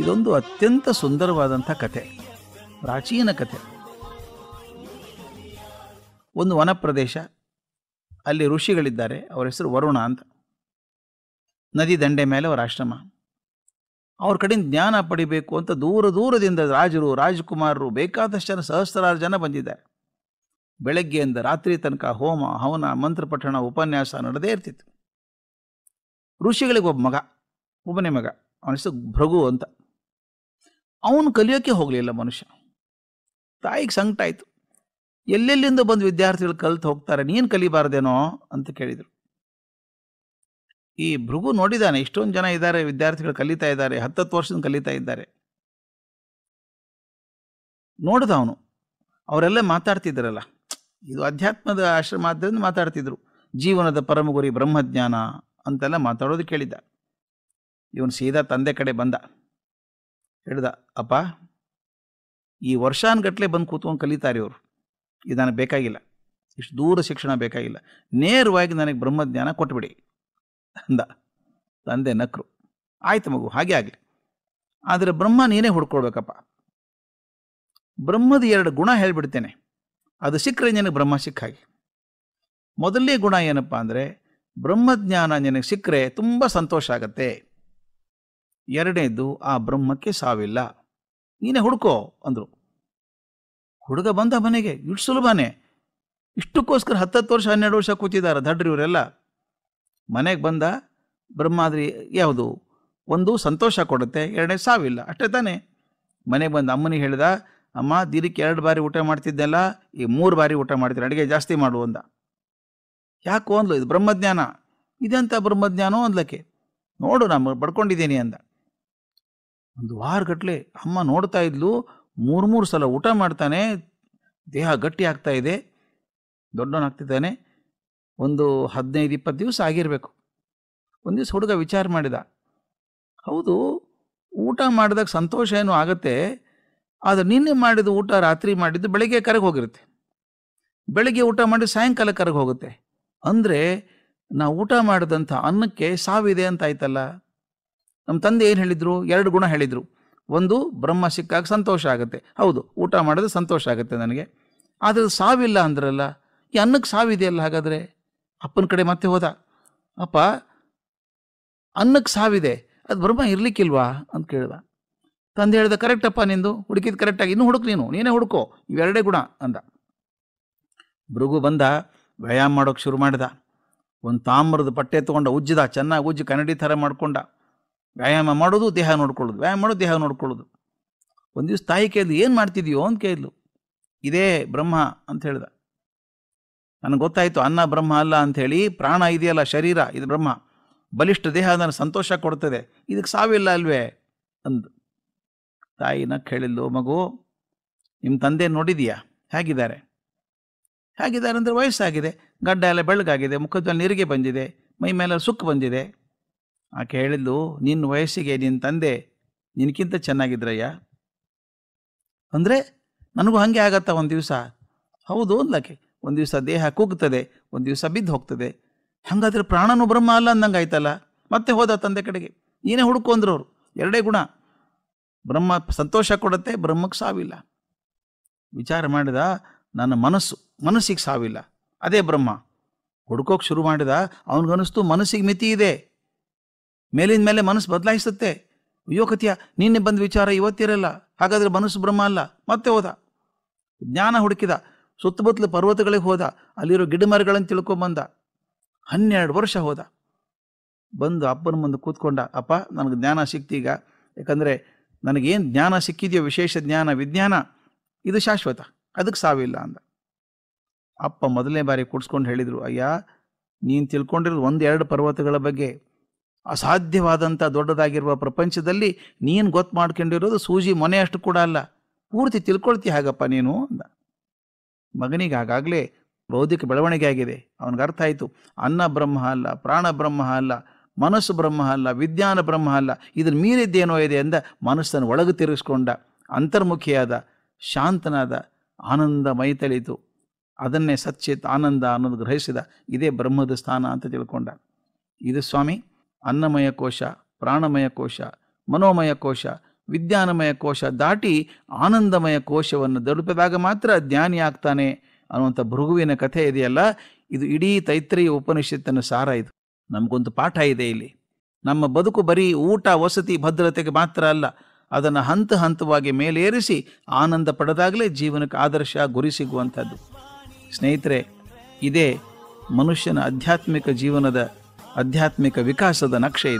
ಇದೊಂದು ಅತ್ಯಂತ ಸುಂದರವಾದಂಥ ಕಥೆ ಪ್ರಾಚೀನ ಕಥೆ ಒಂದು ವನ ಪ್ರದೇಶ ಅಲ್ಲಿ ಋಷಿಗಳಿದ್ದಾರೆ ಅವರ ಹೆಸರು ವರುಣ ಅಂತ ನದಿ ದಂಡೆ ಮೇಲೆ ಅವರ ಆಶ್ರಮ ಅವ್ರ ಕಡೆಯಿಂದ ಜ್ಞಾನ ಪಡಿಬೇಕು ಅಂತ ದೂರ ದೂರದಿಂದ ರಾಜರು ರಾಜಕುಮಾರರು ಬೇಕಾದಷ್ಟು ಜನ ಸಹಸ್ರಾರು ಜನ ಬಂದಿದ್ದಾರೆ ಬೆಳಗ್ಗೆಯಿಂದ ರಾತ್ರಿ ತನಕ ಹೋಮ ಹವನ ಮಂತ್ರ ಪಠಣ ಉಪನ್ಯಾಸ ನಡೆದೇ ಇರ್ತಿತ್ತು ಋಷಿಗಳಿಗೆ ಒಬ್ಬ ಮಗ ಒಬ್ಬನೇ ಮಗ ಅವನ ಹೆಸರು ಭೃಗು ಅಂತ ಅವನು ಕಲಿಯೋಕೆ ಹೋಗಲಿಲ್ಲ ಮನುಷ್ಯ ತಾಯಿಗೆ ಸಂಕಟ ಆಯಿತು ಎಲ್ಲೆಲ್ಲಿಂದ ಬಂದು ವಿದ್ಯಾರ್ಥಿಗಳು ಕಲ್ತು ಹೋಗ್ತಾರೆ ನೀನು ಕಲಿಬಾರ್ದೇನೋ ಅಂತ ಕೇಳಿದರು ಈ ಭೃಗು ನೋಡಿದ್ದಾನೆ ಇಷ್ಟೊಂದು ಜನ ಇದ್ದಾರೆ ವಿದ್ಯಾರ್ಥಿಗಳು ಕಲಿತಾ ಇದ್ದಾರೆ ಹತ್ತತ್ತು ವರ್ಷದಿಂದ ಕಲಿತಾ ಇದ್ದಾರೆ ನೋಡ್ದ ಅವನು ಅವರೆಲ್ಲ ಮಾತಾಡ್ತಿದ್ರಲ್ಲ ಇದು ಅಧ್ಯಾತ್ಮದ ಆಶ್ರಮ ಆದ್ದರಿಂದ ಮಾತಾಡ್ತಿದ್ರು ಜೀವನದ ಪರಮ ಗುರಿ ಬ್ರಹ್ಮಜ್ಞಾನ ಅಂತೆಲ್ಲ ಮಾತಾಡೋದು ಕೇಳಿದ್ದ ಇವನು ಸೀದಾ ತಂದೆ ಕಡೆ ಬಂದ ಹೇಳ್ದ ಅಪ್ಪ ಈ ವರ್ಷಾನ್ಗಟ್ಲೆ ಬಂದು ಕೂತ್ಕೊಂಡು ಕಲಿತಾರೆ ಇವರು ಇದು ನನಗೆ ಬೇಕಾಗಿಲ್ಲ ಇಷ್ಟು ದೂರ ಶಿಕ್ಷಣ ಬೇಕಾಗಿಲ್ಲ ನೇರವಾಗಿ ನನಗೆ ಬ್ರಹ್ಮಜ್ಞಾನ ಕೊಟ್ಬಿಡಿ ಅಂದ ತಂದೆ ನಕ್ರು ಆಯ್ತು ಮಗು ಹಾಗೆ ಆಗಲಿ ಆದರೆ ಬ್ರಹ್ಮ ನೀನೇ ಹುಡ್ಕೊಳ್ಬೇಕಪ್ಪ ಬ್ರಹ್ಮದ ಎರಡು ಗುಣ ಹೇಳಿಬಿಡ್ತೇನೆ ಅದು ಸಿಕ್ಕರೆ ನಿನಗೆ ಬ್ರಹ್ಮ ಸಿಕ್ಕಾಗಿ ಮೊದಲನೇ ಗುಣ ಏನಪ್ಪ ಅಂದರೆ ಬ್ರಹ್ಮಜ್ಞಾನ ನಿನಗೆ ಸಿಕ್ಕರೆ ತುಂಬ ಸಂತೋಷ ಆಗತ್ತೆ ಎರಡನೇದು ಆ ಬ್ರಹ್ಮಕ್ಕೆ ಸಾವಿಲ್ಲ ನೀನೇ ಹುಡುಕೋ ಅಂದರು ಹುಡುಗ ಬಂದ ಮನೆಗೆ ಇಷ್ಟು ಸುಲಭನೇ ಇಷ್ಟಕ್ಕೋಸ್ಕರ ಹತ್ತತ್ತು ವರ್ಷ ಹನ್ನೆರಡು ವರ್ಷ ಕೂತಿದ್ದಾರೆ ದಡ್ರಿ ಇವರೆಲ್ಲ ಮನೆಗೆ ಬಂದ ಬ್ರಹ್ಮಾದ್ರಿ ಯಾವುದು ಒಂದು ಸಂತೋಷ ಕೊಡುತ್ತೆ ಎರಡನೇ ಸಾವಿಲ್ಲ ಅಷ್ಟೇ ತಾನೇ ಮನೆಗೆ ಬಂದ ಅಮ್ಮನಿಗೆ ಹೇಳಿದ ಅಮ್ಮ ದಿನಕ್ಕೆ ಎರಡು ಬಾರಿ ಊಟ ಮಾಡ್ತಿದ್ದೆಲ್ಲ ಈ ಮೂರು ಬಾರಿ ಊಟ ಮಾಡ್ತೀನಿ ಅಡುಗೆ ಜಾಸ್ತಿ ಮಾಡು ಅಂದ ಯಾಕೋ ಅಂದ್ಲು ಇದು ಬ್ರಹ್ಮಜ್ಞಾನ ಇದೆಂಥ ಬ್ರಹ್ಮಜ್ಞಾನೋ ಅಂದ್ಲಕ್ಕೆ ನೋಡು ನಾನು ಪಡ್ಕೊಂಡಿದ್ದೀನಿ ಅಂದ ಒಂದು ವಾರಗಟ್ಲೆ ಅಮ್ಮ ನೋಡ್ತಾ ಇದ್ಲು ಮೂರು ಮೂರು ಸಲ ಊಟ ಮಾಡ್ತಾನೆ ದೇಹ ಗಟ್ಟಿ ಆಗ್ತಾ ಇದೆ ದೊಡ್ಡವನಾಗ್ತಿದ್ದಾನೆ ಒಂದು ಹದಿನೈದು ಇಪ್ಪತ್ತು ದಿವಸ ಆಗಿರಬೇಕು ಒಂದು ದಿವಸ ಹುಡುಗ ವಿಚಾರ ಮಾಡಿದ ಹೌದು ಊಟ ಮಾಡಿದಾಗ ಸಂತೋಷ ಏನೂ ಆಗುತ್ತೆ ಆದರೆ ನಿನ್ನೆ ಮಾಡಿದ ಊಟ ರಾತ್ರಿ ಮಾಡಿದ್ದು ಬೆಳಗ್ಗೆ ಕರಗಿ ಹೋಗಿರುತ್ತೆ ಬೆಳಗ್ಗೆ ಊಟ ಮಾಡಿ ಸಾಯಂಕಾಲ ಕರಗಿ ಹೋಗುತ್ತೆ ಅಂದರೆ ನಾ ಊಟ ಮಾಡಿದಂಥ ಅನ್ನಕ್ಕೆ ಸಾವಿದೆ ಅಂತಾಯ್ತಲ್ಲ ನಮ್ಮ ತಂದೆ ಏನು ಹೇಳಿದರು ಎರಡು ಗುಣ ಹೇಳಿದರು ಒಂದು ಬ್ರಹ್ಮ ಸಿಕ್ಕಾಗ ಸಂತೋಷ ಆಗುತ್ತೆ ಹೌದು ಊಟ ಮಾಡಿದ್ರೆ ಸಂತೋಷ ಆಗುತ್ತೆ ನನಗೆ ಆದರೆ ಸಾವಿಲ್ಲ ಅಂದ್ರಲ್ಲ ಈ ಅನ್ನಕ್ಕೆ ಸಾವಿದೆಯಲ್ಲ ಹಾಗಾದರೆ ಅಪ್ಪನ ಕಡೆ ಮತ್ತೆ ಹೋದ ಅಪ್ಪ ಅನ್ನಕ್ಕೆ ಸಾವಿದೆ ಅದು ಬ್ರಹ್ಮ ಇರಲಿಕ್ಕಿಲ್ವಾ ಅಂತ ಕೇಳಿದ ತಂದೆ ಹೇಳ್ದೆ ಕರೆಕ್ಟಪ್ಪ ನಿಂದು ಹುಡುಕಿದ ಕರೆಕ್ಟಾಗಿ ಇನ್ನೂ ಹುಡುಕು ನೀನು ನೀನೇ ಹುಡುಕೋ ಇವೆರಡೇ ಗುಣ ಅಂದ ಭೃಗು ಬಂದ ವ್ಯಾಯಾಮ ಮಾಡೋಕ್ಕೆ ಶುರು ಮಾಡಿದ ಒಂದು ತಾಮ್ರದ ಪಟ್ಟೆ ತೊಗೊಂಡ ಉಜ್ಜಿದ ಚೆನ್ನಾಗಿ ಉಜ್ಜಿ ಕನ್ನಡಿ ಥರ ಮಾಡ್ಕೊಂಡ ವ್ಯಾಯಾಮ ಮಾಡೋದು ದೇಹ ನೋಡ್ಕೊಳ್ಳೋದು ವ್ಯಾಯಾಮ ಮಾಡೋದು ದೇಹ ನೋಡ್ಕೊಳ್ಳೋದು ಒಂದು ದಿವಸ ತಾಯಿ ಕೇಳಿದ್ಲು ಏನು ಮಾಡ್ತಿದ್ಯೋ ಅಂತ ಕೇಳಿದ್ಲು ಇದೇ ಬ್ರಹ್ಮ ಅಂತ ಹೇಳಿದ ನನಗೆ ಗೊತ್ತಾಯಿತು ಅನ್ನ ಬ್ರಹ್ಮ ಅಲ್ಲ ಅಂಥೇಳಿ ಪ್ರಾಣ ಇದೆಯಲ್ಲ ಶರೀರ ಇದು ಬ್ರಹ್ಮ ಬಲಿಷ್ಠ ದೇಹ ನನಗೆ ಸಂತೋಷ ಕೊಡ್ತದೆ ಇದಕ್ಕೆ ಸಾವಿಲ್ಲ ಅಲ್ವೇ ಅಂದು ತಾಯಿನ ಕೇಳಿದ್ಲು ಮಗು ನಿಮ್ಮ ತಂದೆ ನೋಡಿದೀಯಾ ಹೇಗಿದ್ದಾರೆ ಹೇಗಿದ್ದಾರೆ ಅಂದರೆ ವಯಸ್ಸಾಗಿದೆ ಗಡ್ಡ ಎಲ್ಲ ಬೆಳಗಾಗಿದೆ ಮುಖದಲ್ಲಿ ನೀರಿಗೆ ಬಂದಿದೆ ಮೈ ಮೇಲೆ ಸುಕ್ಕು ಬಂದಿದೆ ಆಕೆ ಹೇಳಿದ್ಲು ನಿನ್ನ ವಯಸ್ಸಿಗೆ ನಿನ್ನ ತಂದೆ ನಿನಗಿಂತ ಚೆನ್ನಾಗಿದ್ರಯ್ಯ ಅಂದರೆ ನನಗೂ ಹಾಗೆ ಆಗತ್ತಾ ಒಂದು ದಿವಸ ಹೌದು ಅಂದ್ಲಕ್ಕೆ ಒಂದು ದಿವಸ ದೇಹ ಕೂಗ್ತದೆ ಒಂದು ದಿವಸ ಬಿದ್ದು ಹೋಗ್ತದೆ ಹಾಗಾದ್ರೆ ಪ್ರಾಣನೂ ಬ್ರಹ್ಮ ಅಲ್ಲ ಅಂದಂಗೆ ಆಯ್ತಲ್ಲ ಮತ್ತೆ ಹೋದ ತಂದೆ ಕಡೆಗೆ ನೀನೇ ಹುಡುಕು ಅಂದ್ರು ಅವರು ಎರಡೇ ಗುಣ ಬ್ರಹ್ಮ ಸಂತೋಷ ಕೊಡುತ್ತೆ ಬ್ರಹ್ಮಕ್ಕೆ ಸಾವಿಲ್ಲ ವಿಚಾರ ಮಾಡಿದ ನನ್ನ ಮನಸ್ಸು ಮನಸ್ಸಿಗೆ ಸಾವಿಲ್ಲ ಅದೇ ಬ್ರಹ್ಮ ಹುಡುಕೋಕೆ ಶುರು ಮಾಡಿದ ಅವನಿಗನಿಸ್ತು ಮನಸ್ಸಿಗೆ ಮಿತಿ ಇದೆ ಮೇಲಿನ ಮೇಲೆ ಮನಸ್ಸು ಬದಲಾಯಿಸುತ್ತೆ ಯೋಕತಿಯ ನಿನ್ನೆ ಬಂದ ವಿಚಾರ ಇವತ್ತಿರಲ್ಲ ಹಾಗಾದರೆ ಮನಸ್ಸು ಬ್ರಹ್ಮ ಅಲ್ಲ ಮತ್ತೆ ಹೋದ ಜ್ಞಾನ ಹುಡುಕಿದ ಸುತ್ತಮುತ್ತಲು ಪರ್ವತಗಳಿಗೆ ಹೋದ ಅಲ್ಲಿರೋ ಗಿಡಮರಗಳನ್ನು ತಿಳ್ಕೊಂಬಂದ ಹನ್ನೆರಡು ವರ್ಷ ಹೋದ ಬಂದು ಅಪ್ಪನ ಮುಂದೆ ಕೂತ್ಕೊಂಡ ಅಪ್ಪ ನನಗೆ ಜ್ಞಾನ ಸಿಕ್ತೀಗ ಯಾಕಂದರೆ ನನಗೇನು ಜ್ಞಾನ ಸಿಕ್ಕಿದೆಯೋ ವಿಶೇಷ ಜ್ಞಾನ ವಿಜ್ಞಾನ ಇದು ಶಾಶ್ವತ ಅದಕ್ಕೆ ಸಾವಿಲ್ಲ ಅಂದ ಅಪ್ಪ ಮೊದಲನೇ ಬಾರಿ ಕೂಡಿಸ್ಕೊಂಡು ಹೇಳಿದರು ಅಯ್ಯ ನೀನು ತಿಳ್ಕೊಂಡಿರೋದು ಒಂದೆರಡು ಪರ್ವತಗಳ ಬಗ್ಗೆ ಅಸಾಧ್ಯವಾದಂಥ ದೊಡ್ಡದಾಗಿರುವ ಪ್ರಪಂಚದಲ್ಲಿ ನೀನು ಗೊತ್ತು ಮಾಡ್ಕೊಂಡಿರೋದು ಸೂಜಿ ಮೊನೆಯಷ್ಟು ಕೂಡ ಅಲ್ಲ ಪೂರ್ತಿ ತಿಳ್ಕೊಳ್ತೀಯ ಹಾಗಪ್ಪ ನೀನು ಅಂದ ಮಗನಿಗೆ ಆಗಾಗಲೇ ಬೌದ್ಧಿಕ ಬೆಳವಣಿಗೆ ಆಗಿದೆ ಅವನಿಗೆ ಅರ್ಥ ಆಯಿತು ಅನ್ನ ಬ್ರಹ್ಮ ಅಲ್ಲ ಪ್ರಾಣ ಬ್ರಹ್ಮ ಅಲ್ಲ ಮನಸ್ಸು ಬ್ರಹ್ಮ ಅಲ್ಲ ವಿಜ್ಞಾನ ಬ್ರಹ್ಮ ಅಲ್ಲ ಇದನ್ನು ಮೀರಿದ್ದೇನೋ ಇದೆ ಅಂದ ಮನಸ್ಸನ್ನು ಒಳಗೆ ತಿರುಗಿಸ್ಕೊಂಡ ಅಂತರ್ಮುಖಿಯಾದ ಶಾಂತನಾದ ಆನಂದ ಮೈ ತಳಿತು ಅದನ್ನೇ ಸಚ್ಚಿತ್ ಆನಂದ ಅನ್ನೋದು ಗ್ರಹಿಸಿದ ಇದೇ ಬ್ರಹ್ಮದ ಸ್ಥಾನ ಅಂತ ತಿಳ್ಕೊಂಡ ಇದು ಸ್ವಾಮಿ ಅನ್ನಮಯ ಕೋಶ ಪ್ರಾಣಮಯ ಕೋಶ ಮನೋಮಯ ಕೋಶ ವಿಜ್ಞಾನಮಯ ಕೋಶ ದಾಟಿ ಆನಂದಮಯ ಕೋಶವನ್ನು ದಡುಪಿದಾಗ ಮಾತ್ರ ಜ್ಞಾನಿ ಆಗ್ತಾನೆ ಅನ್ನುವಂಥ ಭೃಗುವಿನ ಕಥೆ ಇದೆಯಲ್ಲ ಇದು ಇಡೀ ತೈತ್ರಿಯ ಉಪನಿಷತ್ತಿನ ಸಾರ ಇದು ನಮಗೊಂದು ಪಾಠ ಇದೆ ಇಲ್ಲಿ ನಮ್ಮ ಬದುಕು ಬರೀ ಊಟ ವಸತಿ ಭದ್ರತೆಗೆ ಮಾತ್ರ ಅಲ್ಲ ಅದನ್ನು ಹಂತ ಹಂತವಾಗಿ ಮೇಲೇರಿಸಿ ಆನಂದ ಪಡೆದಾಗಲೇ ಜೀವನಕ್ಕೆ ಆದರ್ಶ ಗುರಿ ಸಿಗುವಂಥದ್ದು ಸ್ನೇಹಿತರೆ ಇದೇ ಮನುಷ್ಯನ ಆಧ್ಯಾತ್ಮಿಕ ಜೀವನದ ಆಧ್ಯಾತ್ಮಿಕ ವಿಕಾಸದ ನಕ್ಷೆ